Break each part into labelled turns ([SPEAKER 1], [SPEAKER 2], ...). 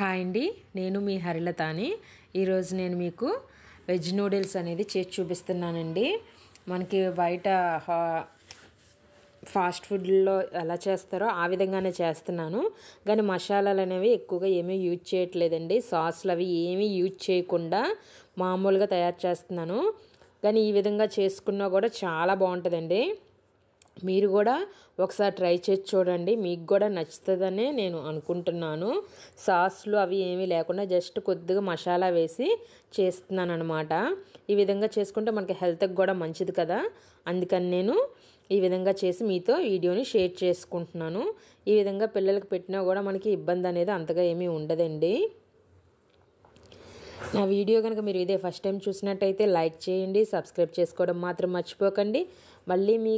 [SPEAKER 1] hi అండి నేను మీ హరిలతాని ఈరోజు నేను మీకు వెజ్ నూడిల్స్ అనేది చేసి చూపిస్తున్నానండి మనకి బయట ఫాస్ట్ ఫుడ్లో ఎలా చేస్తారో ఆ విధంగానే చేస్తున్నాను కానీ మసాలాలు అనేవి ఎక్కువగా ఏమీ యూజ్ చేయట్లేదండి సాస్లు అవి ఏమీ యూజ్ చేయకుండా మామూలుగా తయారు చేస్తున్నాను కానీ ఈ విధంగా చేసుకున్నా కూడా చాలా బాగుంటుందండి మీరు కూడా ఒకసారి ట్రై చేసి చూడండి మీకు కూడా నచ్చుతుందనే నేను అనుకుంటున్నాను సాస్లు అవి ఏమీ లేకుండా జస్ట్ కొద్దిగా మసాలా వేసి చేస్తున్నాను అనమాట ఈ విధంగా చేసుకుంటే మనకి హెల్త్కి కూడా మంచిది కదా అందుకని నేను ఈ విధంగా చేసి మీతో వీడియోని షేర్ చేసుకుంటున్నాను ఈ విధంగా పిల్లలకు పెట్టినా కూడా మనకి ఇబ్బంది అనేది అంతగా ఏమీ ఉండదండి నా వీడియో కనుక మీరు ఇదే ఫస్ట్ టైం చూసినట్టయితే లైక్ చేయండి సబ్స్క్రైబ్ చేసుకోవడం మాత్రం మర్చిపోకండి మళ్ళీ మీ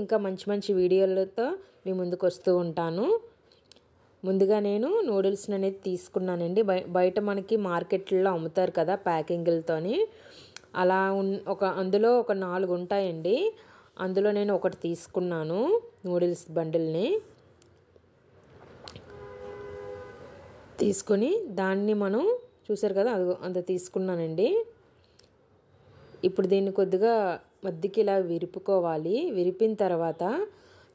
[SPEAKER 1] ఇంకా మంచి మంచి వీడియోలతో మీ ముందుకు వస్తూ ఉంటాను ముందుగా నేను నూడిల్స్ని అనేది తీసుకున్నానండి బయట మనకి మార్కెట్లో అమ్ముతారు కదా ప్యాకింగ్లతోని అలా ఒక అందులో ఒక నాలుగు ఉంటాయండి అందులో నేను ఒకటి తీసుకున్నాను నూడిల్స్ బండిల్ని తీసుకొని దాన్ని మనం చూసారు కదా అది అంత తీసుకున్నానండి ఇప్పుడు దీన్ని కొద్దిగా మద్దికి ఇలా విరుపుకోవాలి విరిపిన తర్వాత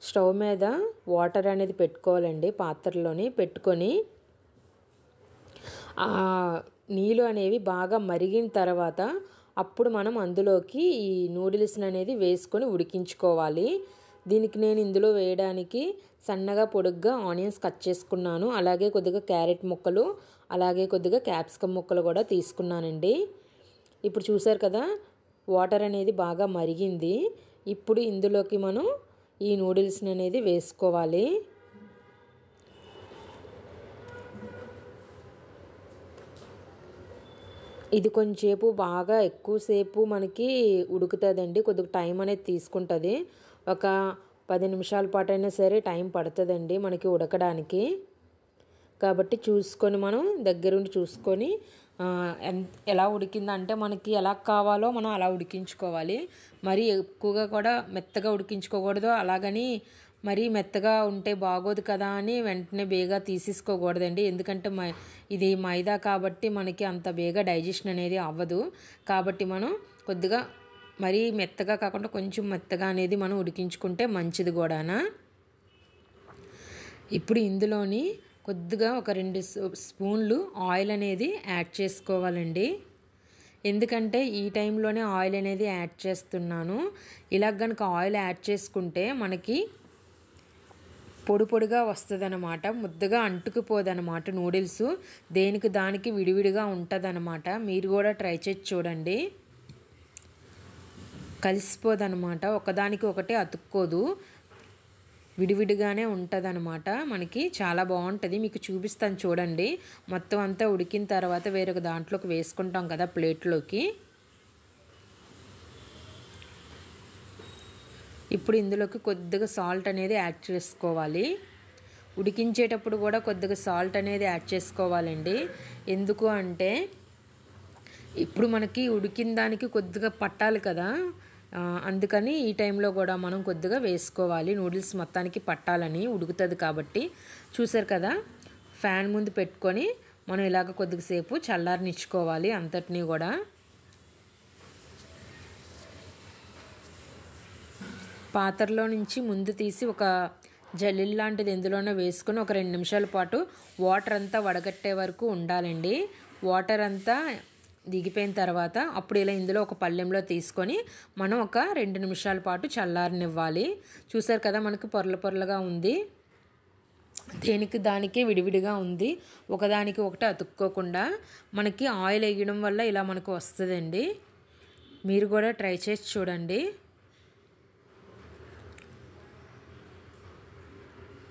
[SPEAKER 1] స్టవ్ మీద వాటర్ అనేది పెట్టుకోవాలండి పాత్రలోని పెట్టుకొని నీళ్ళు అనేవి బాగా మరిగిన తర్వాత అప్పుడు మనం అందులోకి ఈ నూడిల్స్ని అనేది వేసుకొని ఉడికించుకోవాలి దీనికి నేను ఇందులో వేయడానికి సన్నగా పొడుగ్గా ఆనియన్స్ కట్ చేసుకున్నాను అలాగే కొద్దిగా క్యారెట్ ముక్కలు అలాగే కొద్దిగా క్యాప్సికమ్ ముక్కలు కూడా తీసుకున్నానండి ఇప్పుడు చూసారు కదా వాటర్ అనేది బాగా మరిగింది ఇప్పుడు ఇందులోకి మనం ఈ నూడిల్స్ని అనేది వేసుకోవాలి ఇది కొంచెంసేపు బాగా ఎక్కువసేపు మనకి ఉడుకుతుందండి కొద్దిగా టైం అనేది తీసుకుంటుంది ఒక పది నిమిషాల పాటు అయినా సరే టైం పడుతుందండి మనకి ఉడకడానికి కాబట్టి చూసుకొని మనం దగ్గరుండి చూసుకొని ఎలా ఉడికిందంటే మనకి ఎలా కావాలో మనం అలా ఉడికించుకోవాలి మరి ఎక్కువగా కూడా మెత్తగా ఉడికించుకోకూడదు అలాగని మరీ మెత్తగా ఉంటే బాగోదు కదా అని వెంటనే బేగా తీసేసుకోకూడదండి ఎందుకంటే ఇది మైదా కాబట్టి మనకి అంత బేగా డైజెషన్ అనేది అవ్వదు కాబట్టి మనం కొద్దిగా మరీ మెత్తగా కాకుండా కొంచెం మెత్తగా అనేది మనం ఉడికించుకుంటే మంచిది కూడానా ఇప్పుడు ఇందులోని కొద్దిగా ఒక రెండు స్పూన్లు ఆయిల్ అనేది యాడ్ చేసుకోవాలండి ఎందుకంటే ఈ టైంలోనే ఆయిల్ అనేది యాడ్ చేస్తున్నాను ఇలా కనుక ఆయిల్ యాడ్ చేసుకుంటే మనకి పొడి పొడిగా వస్తుందన్నమాట ముద్దగా అంటుకుపోదనమాట నూడిల్స్ దేనికి దానికి విడివిడిగా ఉంటుందన్నమాట మీరు కూడా ట్రై చేసి చూడండి కలిసిపోదనమాట ఒకదానికి ఒకటి అతుక్కోదు విడివిడిగానే అనమాట మనకి చాలా బాగుంటుంది మీకు చూపిస్తాను చూడండి మొత్తం అంతా ఉడికిన తర్వాత వేరొక దాంట్లోకి వేసుకుంటాం కదా ప్లేట్లోకి ఇప్పుడు ఇందులోకి కొద్దిగా సాల్ట్ అనేది యాడ్ చేసుకోవాలి ఉడికించేటప్పుడు కూడా కొద్దిగా సాల్ట్ అనేది యాడ్ చేసుకోవాలండి ఎందుకు అంటే ఇప్పుడు మనకి ఉడికిన దానికి కొద్దిగా పట్టాలి కదా అందుకని ఈ టైంలో కూడా మనం కొద్దిగా వేసుకోవాలి నూడిల్స్ మొత్తానికి పట్టాలని ఉడుకుతుంది కాబట్టి చూసారు కదా ఫ్యాన్ ముందు పెట్టుకొని మనం ఇలాగ కొద్దిసేపు చల్లారనిచ్చుకోవాలి అంతటినీ కూడా పాత్రలో నుంచి ముందు తీసి ఒక జల్లి లాంటిది ఎందులోనో వేసుకుని ఒక రెండు నిమిషాల పాటు వాటర్ అంతా వడగట్టే వరకు ఉండాలండి వాటర్ అంతా దిగిపోయిన తర్వాత అప్పుడు ఇలా ఇందులో ఒక పళ్ళెంలో తీసుకొని మనం ఒక రెండు నిమిషాల పాటు చల్లారనివ్వాలి చూసారు కదా మనకు పొరల పొరలుగా ఉంది దేనికి దానికి విడివిడిగా ఉంది ఒకదానికి ఒకటి అతుక్కోకుండా మనకి ఆయిల్ వేయడం వల్ల ఇలా మనకు వస్తుందండి మీరు కూడా ట్రై చేసి చూడండి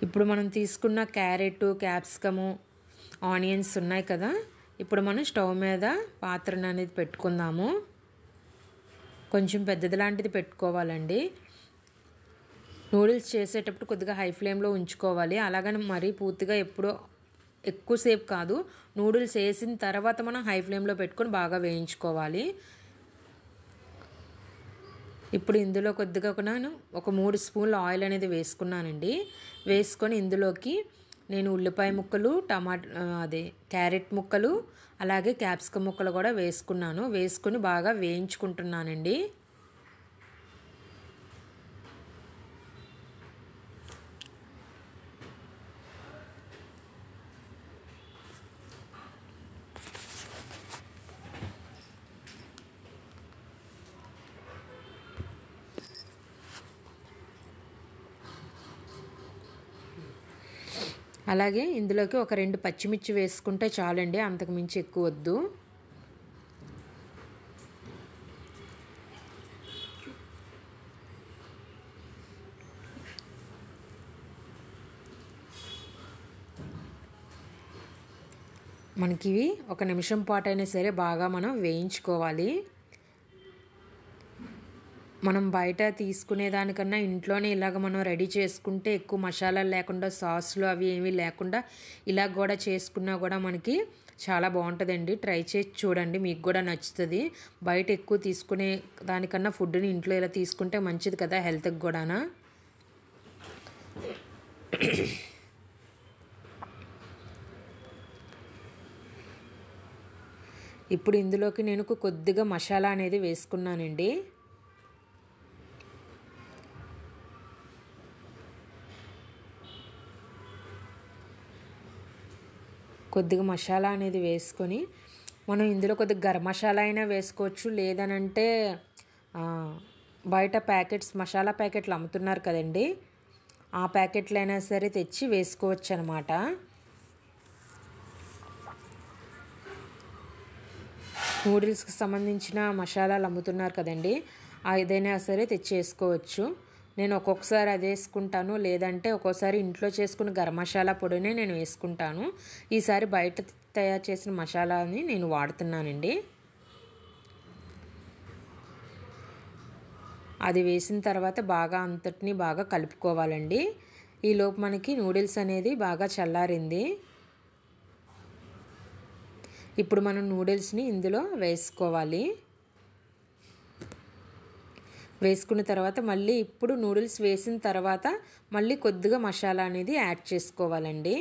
[SPEAKER 1] ఇప్పుడు మనం తీసుకున్న క్యారెట్ క్యాప్సికము ఆనియన్స్ ఉన్నాయి కదా ఇప్పుడు మనం స్టవ్ మీద పాత్రను అనేది పెట్టుకుందాము కొంచెం పెద్దది లాంటిది పెట్టుకోవాలండి నూడిల్స్ చేసేటప్పుడు కొద్దిగా హై ఫ్లేమ్లో ఉంచుకోవాలి అలాగని మరీ పూర్తిగా ఎప్పుడో ఎక్కువసేపు కాదు నూడిల్స్ వేసిన తర్వాత మనం హై ఫ్లేమ్లో పెట్టుకొని బాగా వేయించుకోవాలి ఇప్పుడు ఇందులో కొద్దిగా నేను ఒక మూడు స్పూన్లు ఆయిల్ అనేది వేసుకున్నానండి వేసుకొని ఇందులోకి నేను ఉల్లిపాయ ముక్కలు టమాటా అదే క్యారెట్ ముక్కలు అలాగే క్యాప్సికమ్ ముక్కలు కూడా వేసుకున్నాను వేసుకుని బాగా వేయించుకుంటున్నానండి అలాగే ఇందులోకి ఒక రెండు పచ్చిమిర్చి వేసుకుంటే చాలండి అంతకుమించి ఎక్కువ వద్దు మనకివి ఒక నిమిషం పాటు అయినా సరే బాగా మనం వేయించుకోవాలి మనం బయట తీసుకునే దానికన్నా ఇంట్లోనే ఇలాగ మనం రెడీ చేసుకుంటే ఎక్కువ మసాలాలు లేకుండా సాస్లు అవి ఏమీ లేకుండా ఇలా కూడా చేసుకున్నా కూడా మనకి చాలా బాగుంటుందండి ట్రై చేసి చూడండి మీకు కూడా నచ్చుతుంది బయట ఎక్కువ తీసుకునే దానికన్నా ఫుడ్ని ఇంట్లో ఇలా తీసుకుంటే మంచిది కదా హెల్త్కి కూడానా ఇప్పుడు ఇందులోకి నేను కొద్దిగా మసాలా అనేది వేసుకున్నానండి కొద్దిగా మసాలా అనేది వేసుకొని మనం ఇందులో కొద్దిగా గరం మసాలా అయినా వేసుకోవచ్చు లేదనంటే బయట ప్యాకెట్స్ మసాలా ప్యాకెట్లు అమ్ముతున్నారు కదండి ఆ ప్యాకెట్లు అయినా సరే తెచ్చి వేసుకోవచ్చు అనమాట నూడిల్స్కి సంబంధించిన మసాలాలు అమ్ముతున్నారు కదండి ఏదైనా సరే తెచ్చేసుకోవచ్చు నేను ఒక్కొక్కసారి అది వేసుకుంటాను లేదంటే ఒక్కోసారి ఇంట్లో చేసుకున్న గరం మసాలా పొడినే నేను వేసుకుంటాను ఈసారి బయట తయారు చేసిన మసాలాని నేను వాడుతున్నానండి అది వేసిన తర్వాత బాగా అంతటిని బాగా కలుపుకోవాలండి ఈలోపు మనకి నూడిల్స్ అనేది బాగా చల్లారింది ఇప్పుడు మనం నూడిల్స్ని ఇందులో వేసుకోవాలి వేసుకున్న తర్వాత మళ్ళీ ఇప్పుడు నూడిల్స్ వేసిన తర్వాత మళ్ళీ కొద్దిగా మసాలా అనేది యాడ్ చేసుకోవాలండి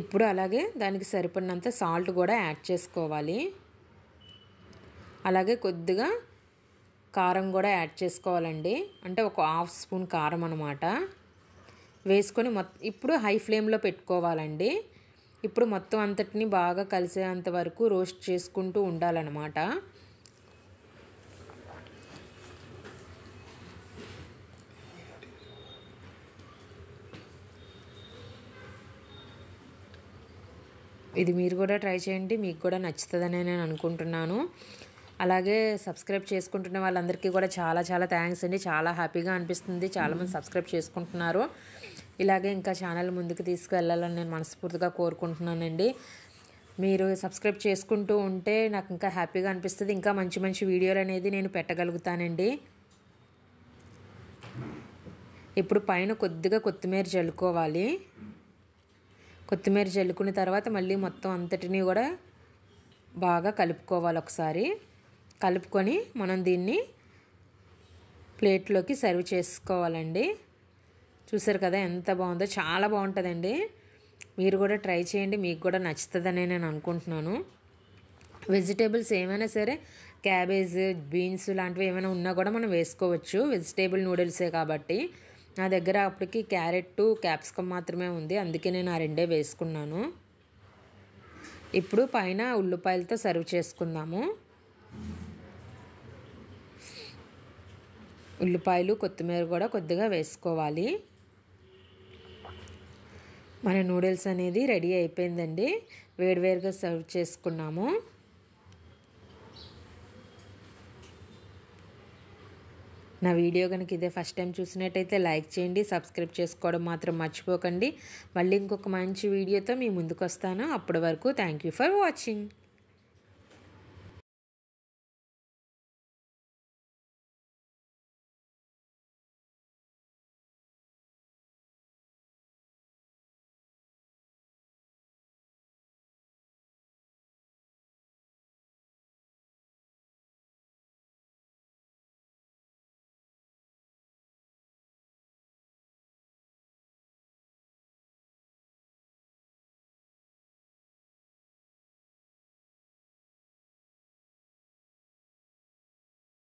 [SPEAKER 1] ఇప్పుడు అలాగే దానికి సరిపడినంత సాల్ట్ కూడా యాడ్ చేసుకోవాలి అలాగే కొద్దిగా కారం కూడా యాడ్ చేసుకోవాలండి అంటే ఒక హాఫ్ స్పూన్ కారం అనమాట వేసుకొని మొత్తం ఇప్పుడు హై ఫ్లేమ్లో పెట్టుకోవాలండి ఇప్పుడు మొత్తం అంతటిని బాగా కలిసేంత వరకు రోస్ట్ చేసుకుంటూ ఉండాలన్నమాట ఇది మీరు కూడా ట్రై చేయండి మీకు కూడా నచ్చుతుందని నేను అనుకుంటున్నాను అలాగే సబ్స్క్రైబ్ చేసుకుంటున్న వాళ్ళందరికీ కూడా చాలా చాలా థ్యాంక్స్ అండి చాలా హ్యాపీగా అనిపిస్తుంది చాలామంది సబ్స్క్రైబ్ చేసుకుంటున్నారు ఇలాగే ఇంకా ఛానల్ ముందుకు తీసుకువెళ్ళాలని నేను మనస్ఫూర్తిగా కోరుకుంటున్నానండి మీరు సబ్స్క్రైబ్ చేసుకుంటూ ఉంటే నాకు ఇంకా హ్యాపీగా అనిపిస్తుంది ఇంకా మంచి మంచి వీడియోలు అనేది నేను పెట్టగలుగుతానండి ఇప్పుడు పైన కొద్దిగా కొత్తిమీర జల్లుకోవాలి కొత్తిమీర జల్లుకున్న తర్వాత మళ్ళీ మొత్తం అంతటినీ కూడా బాగా కలుపుకోవాలి ఒకసారి కలుపుకొని మనం దీన్ని ప్లేట్లోకి సర్వ్ చేసుకోవాలండి చూసారు కదా ఎంత బాగుందో చాలా బాగుంటుందండి మీరు కూడా ట్రై చేయండి మీకు కూడా నచ్చుతుందని నేను అనుకుంటున్నాను వెజిటేబుల్స్ ఏమైనా సరే క్యాబేజ్ బీన్స్ లాంటివి ఏమైనా ఉన్నా కూడా మనం వేసుకోవచ్చు వెజిటేబుల్ నూడిల్సే కాబట్టి నా దగ్గర అప్పటికి క్యారెట్ క్యాప్సికమ్ మాత్రమే ఉంది అందుకే నేను ఆ రెండే వేసుకున్నాను ఇప్పుడు పైన ఉల్లిపాయలతో సర్వ్ చేసుకుందాము ఉల్లిపాయలు కొత్తిమీర కూడా కొద్దిగా వేసుకోవాలి మన నూడిల్స్ అనేది రెడీ అయిపోయిందండి వేడివేడిగా సర్వ్ చేసుకున్నాము నా వీడియో కనుక ఇదే ఫస్ట్ టైం చూసినట్టయితే లైక్ చేయండి సబ్స్క్రైబ్ చేసుకోవడం మాత్రం మర్చిపోకండి మళ్ళీ ఇంకొక మంచి వీడియోతో మీ ముందుకు వస్తాను అప్పటి వరకు థ్యాంక్ ఫర్ వాచింగ్